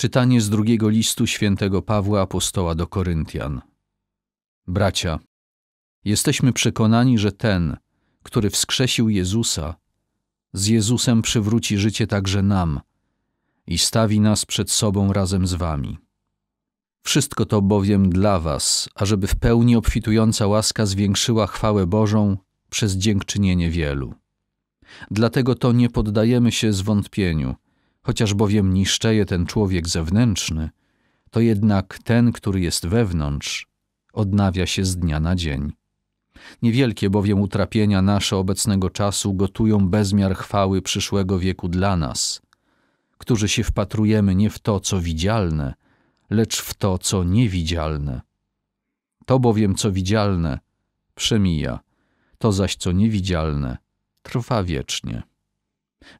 Czytanie z drugiego listu świętego Pawła apostoła do Koryntian. Bracia, jesteśmy przekonani, że ten, który wskrzesił Jezusa, z Jezusem przywróci życie także nam i stawi nas przed sobą razem z wami. Wszystko to bowiem dla was, ażeby w pełni obfitująca łaska zwiększyła chwałę Bożą przez dziękczynienie wielu. Dlatego to nie poddajemy się zwątpieniu – Chociaż bowiem niszczeje ten człowiek zewnętrzny, to jednak ten, który jest wewnątrz, odnawia się z dnia na dzień. Niewielkie bowiem utrapienia nasze obecnego czasu gotują bezmiar chwały przyszłego wieku dla nas, którzy się wpatrujemy nie w to, co widzialne, lecz w to, co niewidzialne. To bowiem, co widzialne, przemija, to zaś, co niewidzialne, trwa wiecznie.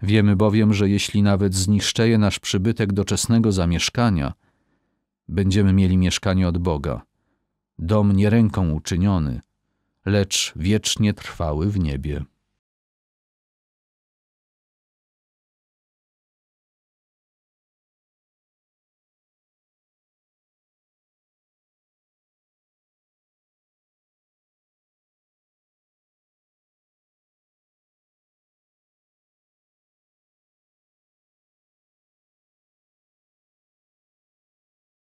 Wiemy bowiem, że jeśli nawet zniszczeje nasz przybytek doczesnego zamieszkania, będziemy mieli mieszkanie od Boga, dom nie ręką uczyniony, lecz wiecznie trwały w niebie.